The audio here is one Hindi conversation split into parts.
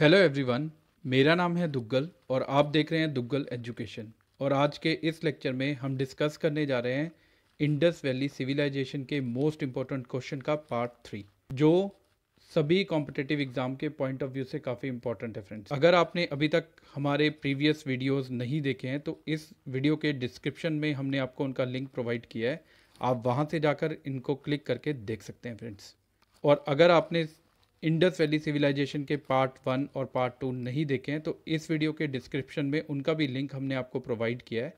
हेलो एवरीवन मेरा नाम है दुग्गल और आप देख रहे हैं दुग्गल एजुकेशन और आज के इस लेक्चर में हम डिस्कस करने जा रहे हैं इंडस वैली सिविलाइजेशन के मोस्ट इम्पॉर्टेंट क्वेश्चन का पार्ट थ्री जो सभी कॉम्पिटेटिव एग्जाम के पॉइंट ऑफ व्यू से काफ़ी इंपॉर्टेंट है फ्रेंड्स अगर आपने अभी तक हमारे प्रीवियस वीडियोस नहीं देखे हैं तो इस वीडियो के डिस्क्रिप्शन में हमने आपको उनका लिंक प्रोवाइड किया है आप वहाँ से जाकर इनको क्लिक करके देख सकते हैं फ्रेंड्स और अगर आपने इंडस वैली सिविलाइजेशन के पार्ट वन और पार्ट टू नहीं देखे हैं तो इस वीडियो के डिस्क्रिप्शन में उनका भी लिंक हमने आपको प्रोवाइड किया है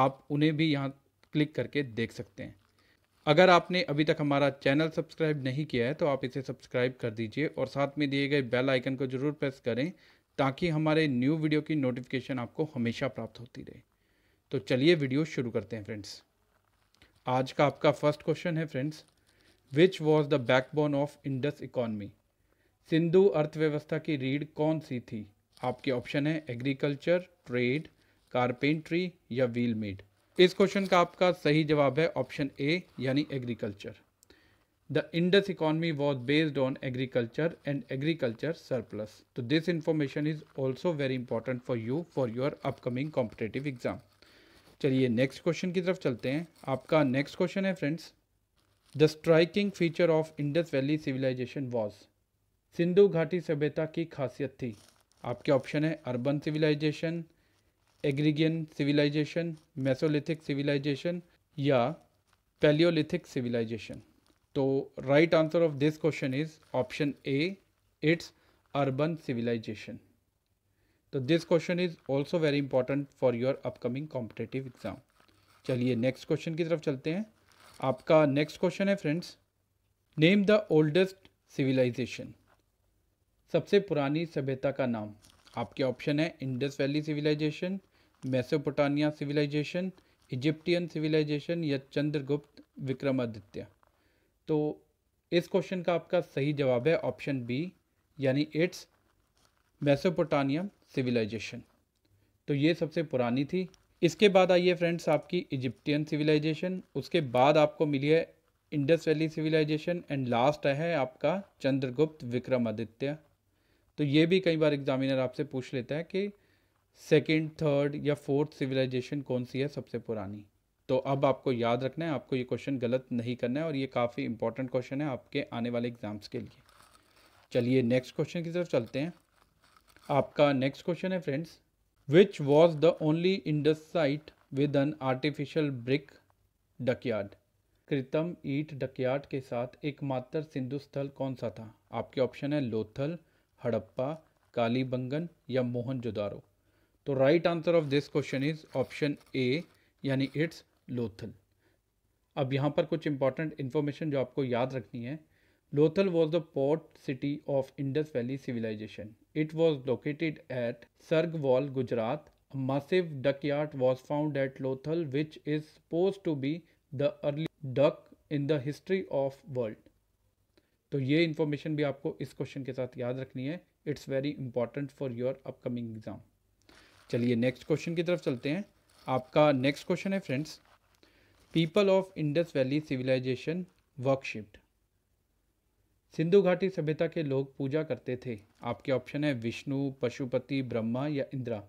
आप उन्हें भी यहाँ क्लिक करके देख सकते हैं अगर आपने अभी तक हमारा चैनल सब्सक्राइब नहीं किया है तो आप इसे सब्सक्राइब कर दीजिए और साथ में दिए गए बेल आइकन को ज़रूर प्रेस करें ताकि हमारे न्यू वीडियो की नोटिफिकेशन आपको हमेशा प्राप्त होती रहे तो चलिए वीडियो शुरू करते हैं फ्रेंड्स आज का आपका फर्स्ट क्वेश्चन है friends which was the backbone of Indus economy Sindhu अर्थव्यवस्था की रीढ़ कौन सी थी आपके ऑप्शन है एग्रीकल्चर ट्रेड कारपेंट्री या व्हील मेड इस क्वेश्चन का आपका सही जवाब है ऑप्शन ए यानी agriculture the Indus economy was based on agriculture and agriculture surplus तो this information is also very important for you for your upcoming competitive exam चलिए नेक्स्ट क्वेश्चन की तरफ चलते हैं आपका नेक्स्ट क्वेश्चन है friends the striking feature of Indus Valley Civilisation was Sindhu घाटी सभ्यता की खासियत थी आपके ऑप्शन है urban civilisation agrarian civilisation mesolithic civilisation या पैलियोलिथिक सिविलाइजेशन तो right answer of this question is option A it's urban civilisation तो this question is also very important for your upcoming competitive exam चलिए नेक्स्ट क्वेश्चन की तरफ चलते हैं आपका नेक्स्ट क्वेश्चन है friends name the oldest civilisation सबसे पुरानी सभ्यता का नाम आपके ऑप्शन है Indus Valley Civilisation Mesopotamia civilisation Egyptian civilisation या चंद्रगुप्त विक्रमादित्य तो इस क्वेश्चन का आपका सही जवाब है ऑप्शन बी यानी इट्स मेसोपोटानिया सिविलाइजेशन तो ये सबसे पुरानी थी इसके बाद आइए फ्रेंड्स आपकी इजिप्टियन सिविलाइजेशन उसके बाद आपको मिली है Indus Valley Civilisation and last है आपका चंद्रगुप्त विक्रमादित्य तो ये भी कई बार एग्जामिनर आपसे पूछ लेता है कि सेकेंड थर्ड या फोर्थ सिविलाइजेशन कौन सी है सबसे पुरानी तो अब आपको याद रखना है आपको ये क्वेश्चन गलत नहीं करना है और ये काफ़ी इंपॉर्टेंट क्वेश्चन है आपके आने वाले एग्ज़ाम्स के लिए चलिए नेक्स्ट क्वेश्चन की तरफ चलते हैं आपका नेक्स्ट क्वेश्चन है friends which was the only Indus site with an artificial brick dockyard कृतम ईट डकयार्ड के साथ एकमात्र सिंधु स्थल कौन सा था आपके ऑप्शन है लोथल हड़प्पा कालीबंगन या मोहन जोदारो तो right answer of this question is option A यानी इट्स लोथल अब यहाँ पर कुछ इंपॉर्टेंट इन्फॉर्मेशन जो आपको याद रखनी है Lothal was the port city of Indus Valley Civilisation it was located at Saragwala Gujarat massive dockyard was found at Lothal which is suppose to be the early dock in the history of world तो ये इन्फॉर्मेशन भी आपको इस क्वेश्चन के साथ याद रखनी है it's very important for your upcoming exam चलिए नेक्स्ट क्वेश्चन की तरफ चलते हैं आपका नेक्स्ट क्वेश्चन है friends people of Indus Valley Civilisation worshipped Sindhu घाटी सभ्यता के लोग पूजा करते थे आपके ऑप्शन है विष्णु पशुपति ब्रह्मा या इंदिरा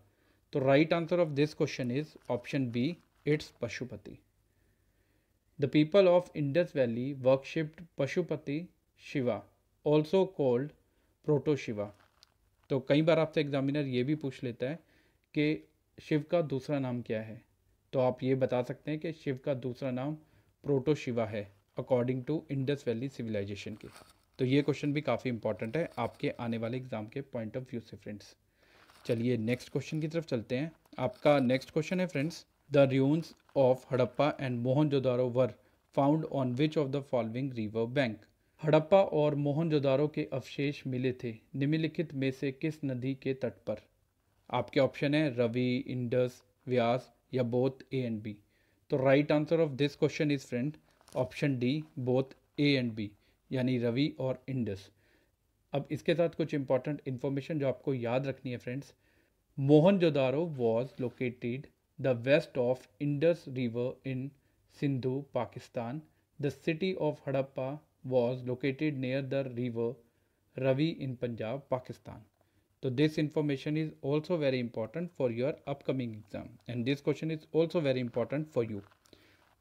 तो right answer of this question is option B it's Pashupati the people of Indus Valley worshipped Pashupati Shiva also called proto Shiva तो कई बार आपसे एग्जामिनर ये भी पूछ लेता है कि शिव का दूसरा नाम क्या है तो आप ये बता सकते हैं कि शिव का दूसरा नाम प्रोटो शिवा है according to Indus Valley Civilisation के तो ये क्वेश्चन भी काफ़ी इंपॉर्टेंट है आपके आने वाले एग्ज़ाम के पॉइंट ऑफ व्यू से फ्रेंड्स चलिए नेक्स्ट क्वेश्चन की तरफ चलते हैं आपका नेक्स्ट क्वेश्चन है friends the ruins of Harappa and Mohenjodaro were found on which of the following river bank Harappa और मोहनजोदारो के अवशेष मिले थे निम्नलिखित में से किस नदी के तट पर आपके ऑप्शन है रवि इंडस व्यास या बोथ ए एंड बी तो right answer of this question is friend option D both A and B यानी रवि और इंडस अब इसके साथ कुछ इंपॉर्टेंट इन्फॉर्मेशन जो आपको याद रखनी है friends Mohenjodaro was located the west of Indus river in Sindhu Pakistan the city of Harappa was located near the river Ravi in Punjab, Pakistan. So this information is also very important for your upcoming exam and this question is also very important for you.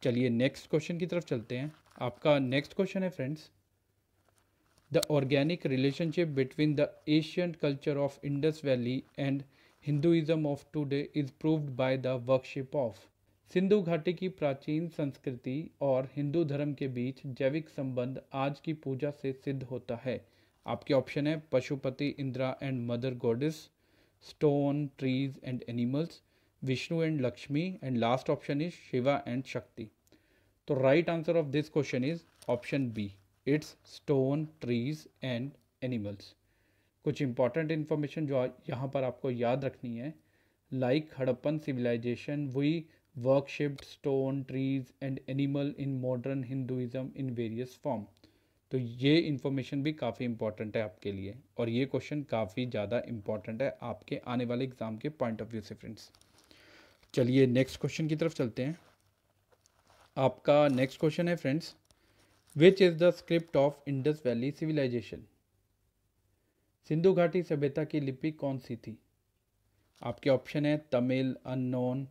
चलिए next question की तरफ चलते हैं आपका next question है friends. The organic relationship between the ancient culture of Indus Valley and Hinduism of today is proved by the worship of Sindhu घाटी की प्राचीन संस्कृति और हिंदू धर्म के बीच जैविक संबंध आज की पूजा से सिद्ध होता है आपके ऑप्शन है Pashupati Indra and mother goddess stone trees and animals Vishnu and Lakshmi and last option is Shiva and Shakti तो right answer of this question is option B it's stone trees and animals कुछ इंपॉर्टेंट इन्फॉर्मेशन जो यहाँ पर आपको याद रखनी है like Harappan civilisation we worshipped stone trees and animal in modern Hinduism in various form तो ये इन्फॉर्मेशन भी काफ़ी इंपॉर्टेंट है आपके लिए और ये क्वेश्चन काफ़ी ज़्यादा इंपॉर्टेंट है आपके आने वाले एग्ज़ाम के पॉइंट ऑफ व्यू से फ्रेंड्स चलिए नेक्स्ट क्वेश्चन की तरफ चलते हैं आपका नेक्स्ट क्वेश्चन है friends which is the script of Indus Valley Civilisation Sindhu घाटी सभ्यता की लिपि कौन सी थी आपके ऑप्शन है तमिल अननोन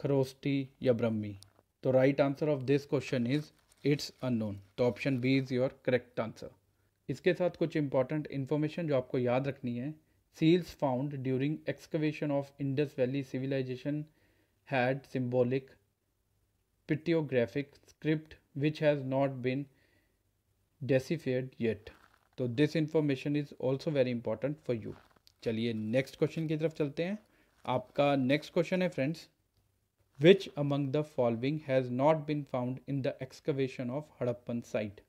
खरोस्टी या ब्रह्मी तो right answer of this question is it's unknown तो option B is your correct answer इसके साथ कुछ इंपॉर्टेंट इन्फॉर्मेशन जो आपको याद रखनी है seals found during excavation of Indus Valley Civilisation had symbolic pictographic script which has not been deciphered yet तो this information is also very important for you चलिए नेक्स्ट क्वेश्चन की तरफ चलते हैं आपका नेक्स्ट क्वेश्चन है friends which among the following has not been found in the excavation of Harappan site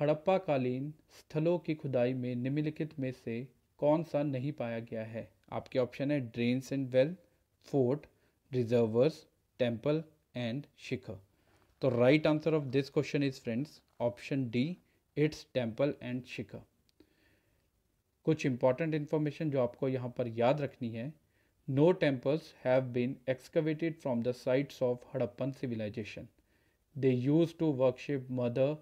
हड़प्पा कालीन स्थलों की खुदाई में निम्नलिखित में से कौन सा नहीं पाया गया है आपके ऑप्शन है drains and well fort reservoirs temple and shikhara तो right answer of this question is friends option D it's temple and shikhara कुछ इंपॉर्टेंट इन्फॉर्मेशन जो आपको यहाँ पर याद रखनी है No temples have been excavated from the sites of Harappan civilization. They used to worship mother,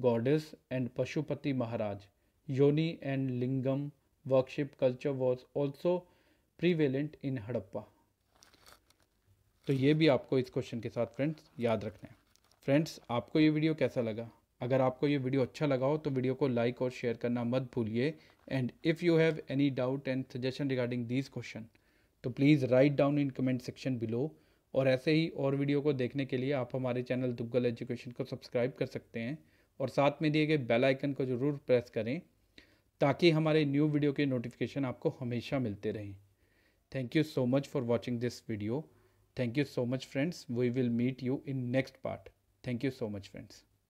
goddess and Pashupati Maharaj. Yoni and Lingam worship culture was also prevalent in Harappa. तो ये भी आपको इस क्वेश्चन के साथ फ्रेंड्स याद रखना है फ्रेंड्स आपको ये वीडियो कैसा लगा अगर आपको ये वीडियो अच्छा लगा हो तो वीडियो को लाइक और शेयर करना मत भूलिए and if you have any doubt and suggestion regarding this question तो please write down in comment section below और ऐसे ही और वीडियो को देखने के लिए आप हमारे चैनल दुग्गल एजुकेशन को सब्सक्राइब कर सकते हैं और साथ में दिए गए बेल आइकन को ज़रूर प्रेस करें ताकि हमारे न्यू वीडियो के नोटिफिकेशन आपको हमेशा मिलते रहें thank you so much for watching this video thank you so much friends we will meet you in next part thank you so much friends